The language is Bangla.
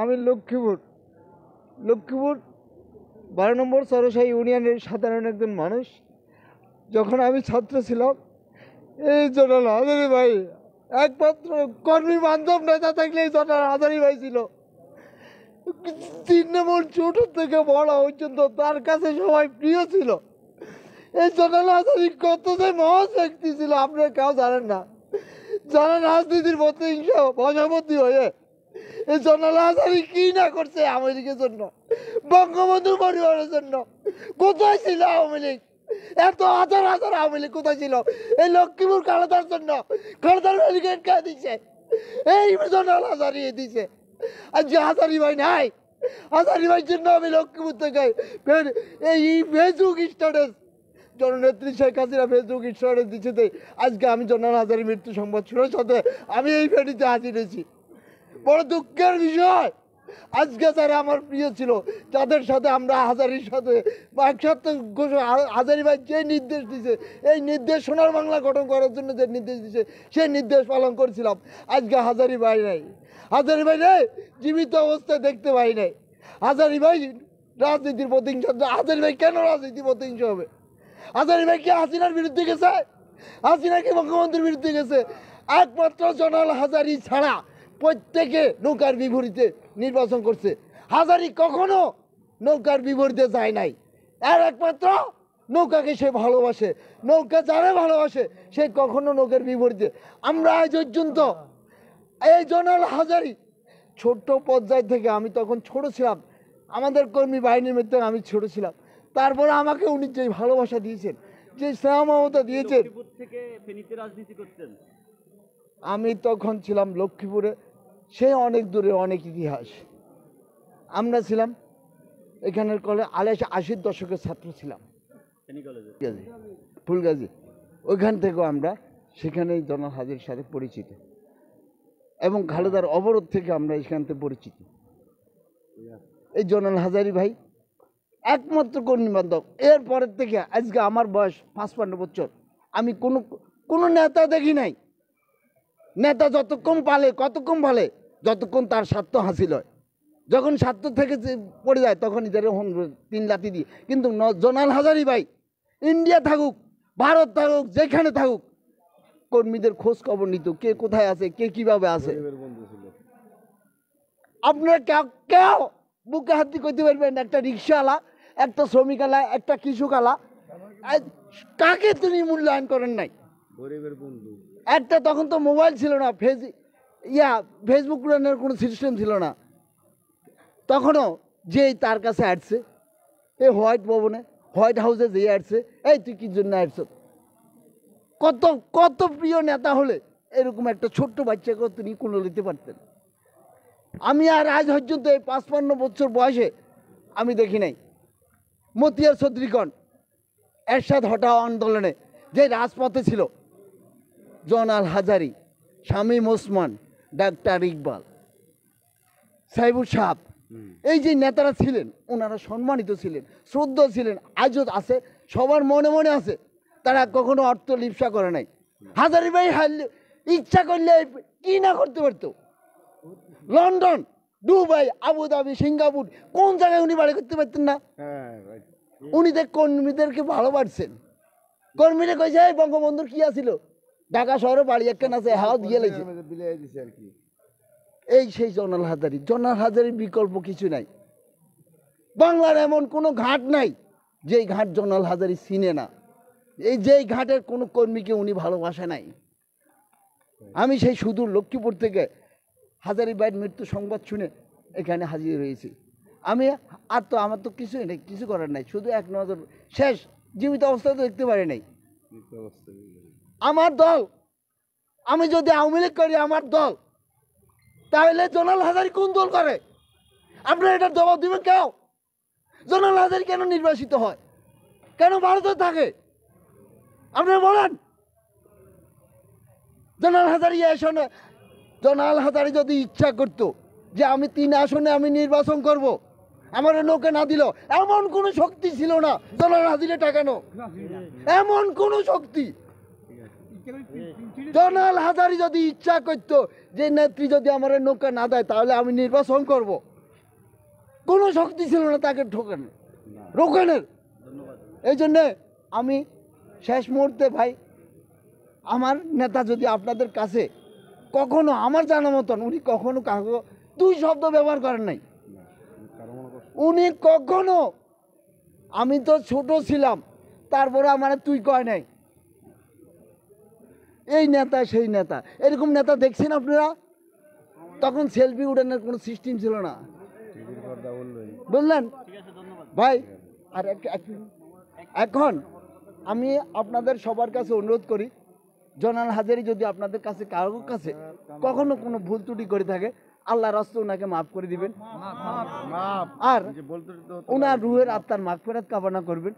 আমি লক্ষ্মীপুর লক্ষ্মীপুর বারো নম্বর সরসাই ইউনিয়নের সাধারণ একজন মানুষ যখন আমি ছাত্র ছিলাম এই জোটাল আদারি ভাই একমাত্র কর্মী বান্ধব নেতা থাকলে এই জোটাল আদারি ভাই ছিল তৃণমূল ছোট থেকে বড় পর্যন্ত তার কাছে সবাই প্রিয় ছিল এই জোটাল আদারি কত যে মহাশক্তি ছিল আপনারা কেউ জানেন না যারা রাজনীতির প্রতিহিংসা বশবর্তী হয়ে জনালা কি না করছে আওয়ামী জন্য পরিবারের জন্য কোথায় ছিল আওয়ামী লীগ এত হাজার হাজার আওয়ামী লীগ কোথায় ছিল এই লক্ষ্মীপুর কালাদার জন্য কালাদার এই দিছে আর যে ভাই নাই ভাই জন্য আমি লক্ষ্মীপুর থেকে এই ফেসবুক স্ট্যাটাস জননেত্রী শেখ হাসিনা ফেসবুক ইনস্টাগ্রামে দিচ্ছে আজকে আমি জনাল হাজারি মৃত্যু সংবাদ শোনার সাথে আমি এই ফেরিতে হাজির হয়েছি বড় দুঃখের বিষয় আজকে যারা আমার প্রিয় ছিল তাদের সাথে আমরা হাজারির সাথে বা একসাথে হাজারি ভাই যে নির্দেশ দিছে এই নির্দেশ সোনার বাংলা গঠন করার জন্য যে নির্দেশ দিছে সেই নির্দেশ পালন করছিলাম আজকে হাজারি ভাই নাই হাজারি ভাই নেই জীবিত অবস্থায় দেখতে পাই নাই হাজারি ভাই রাজনীতির প্রতিহিংসা হাজারি ভাই কেন রাজনীতির প্রতিহিংসা হবে হাজারি ভাই কি হাসিনার বিরুদ্ধে গেছে হাসিনা কি মুখ্যমন্ত্রীর বিরুদ্ধে গেছে একমাত্র জনাল হাজারি ছাড়া প্রত্যেকে নৌকার বিপরীতে নির্বাচন করছে হাজারি কখনো নৌকার বিপরীতে যায় নাই আর একমাত্র নৌকাকে সে ভালোবাসে নৌকা যারা ভালোবাসে সে কখনো নৌকার বিপরীতে আমরা আজ পর্যন্ত এই জনাল হাজারি ছোট্ট পর্যায় থেকে আমি তখন ছোট ছিলাম আমাদের কর্মী বাহিনীর মধ্যে আমি ছোট ছিলাম তারপরে আমাকে উনি যে ভালোবাসা দিয়েছেন যে স্নেহ দিয়েছেন আমি তখন ছিলাম লক্ষ্মীপুরে সে অনেক দূরে অনেক ইতিহাস আমরা ছিলাম এখানের কলে আড়াইশো আশির দশকের ছাত্র ছিলাম ফুলগাজি ওইখান থেকেও আমরা সেখানেই হাজির সাথে পরিচিত এবং খালেদার অবরোধ থেকে আমরা এখান থেকে পরিচিত এই জনাল হাজারি ভাই একমাত্র কর্মী বান্ধব এরপরের থেকে আজকে আমার বয়স পাঁচ পান্ন বছর আমি কোনো কোনো নেতা দেখি নাই নেতা যতক্ষণ পালে কতক্ষণ বলে যতক্ষণ তার স্বার্থ হাসিল হয় যখন স্বার্থ থেকে পড়ে যায় তখন ইদের তিন লাতি দিয়ে কিন্তু জোনাল হাজারি ভাই ইন্ডিয়া থাকুক ভারত থাকুক যেখানে থাকুক কর্মীদের খোঁজ খবর নিত কে কোথায় আছে কে কিভাবে আছে আপনারা কেউ কেউ বুকে হাত দিয়ে করতে পারবেন একটা রিক্সাওয়ালা একটা শ্রমিকালা একটা কৃষকালা কাকে তিনি মূল্যায়ন করেন নাই গরিবের বন্ধু একটা তখন তো মোবাইল ছিল না ফেস ইয়া ফেসবুক পুরানোর কোনো সিস্টেম ছিল না তখনও যেই তার কাছে আসছে এই হোয়াইট ভবনে হোয়াইট হাউসে যে আসছে এই তুই কী জন্য আসছ কত কত প্রিয় নেতা হলে এরকম একটা ছোট্ট বাচ্চাকেও তিনি কোনো নিতে পারতেন আমি আর আজ পর্যন্ত এই পাঁচপান্ন বছর বয়সে আমি দেখি নাই মতিয়ার চৌধুরীগণ এরশাদ হটাও আন্দোলনে যে রাজপথে ছিল জনাল হাজারি শামীম ওসমান ডাক্তার ইকবাল সাইবুল সাহাব এই যে নেতারা ছিলেন ওনারা সম্মানিত ছিলেন শ্রদ্ধ ছিলেন আজও আছে সবার মনে মনে আছে তারা কখনো অর্থ লিপসা করে নাই হাজারি ভাই হারলে ইচ্ছা করলে কি না করতে পারত লন্ডন দুবাই আবুধাবি সিঙ্গাপুর কোন জায়গায় উনি বাড়ি করতে পারতেন না হ্যাঁ, উনি দেখ কর্মীদেরকে ভালোবাসছেন কর্মীরা কইছে বঙ্গবন্ধুর কি আছিল ঢাকা শহরে বাড়ি একখান আছে হাও দিয়ে লাগছে এই সেই জনাল হাজারি জনাল হাজারির বিকল্প কিছু নাই বাংলার এমন কোনো ঘাট নাই যেই ঘাট জনাল হাজারি চিনে না এই যেই ঘাটের কোনো কর্মীকে উনি ভালোবাসে নাই আমি সেই সুদূর লক্ষ্মীপুর থেকে হাজারি বাইর মৃত্যু সংবাদ শুনে এখানে হাজির হয়েছি আমি আর তো আমার তো কিছুই নেই কিছু করার নাই শুধু এক নজর শেষ জীবিত অবস্থা তো দেখতে পারি নাই আমার দল আমি যদি আওয়ামী লীগ করি আমার দল তাহলে জোনাল হাজারি কোন দল করে আপনারা এটার জবাব দেবেন কেউ জোনাল হাজারি কেন নির্বাসিত হয় কেন ভারতে থাকে আপনারা বলেন জোনাল হাজারি আসনে জোনাল হাজারি যদি ইচ্ছা করত যে আমি তিন আসনে আমি নির্বাচন করব। আমার লোকে না দিল এমন কোনো শক্তি ছিল না জোনাল হাজিরে টাকানো এমন কোনো শক্তি জনাল হাজারি যদি ইচ্ছা করত যে নেত্রী যদি আমার নৌকা না দেয় তাহলে আমি নির্বাচন করব। কোনো শক্তি ছিল না তাকে ঠোকেন রোকানের এই জন্যে আমি শেষ মুহূর্তে ভাই আমার নেতা যদি আপনাদের কাছে কখনো আমার জানা মতন উনি কখনো কাগজ দুই শব্দ ব্যবহার করেন নাই উনি কখনো আমি তো ছোট ছিলাম তারপরে আমার তুই কয় নাই এই নেতা সেই নেতা এরকম নেতা দেখছেন আপনারা তখন সেলফি উঠানোর কোনো সিস্টেম ছিল না বুঝলেন ভাই আর এখন আমি আপনাদের সবার কাছে অনুরোধ করি জনাল হাজারি যদি আপনাদের কাছে কারোর কাছে কখনো কোনো ভুল ত্রুটি করে থাকে আল্লাহ রস্ত ওনাকে মাফ করে দিবেন আর ওনার রুহের আত্মার মাফ ফেরাত কামনা করবেন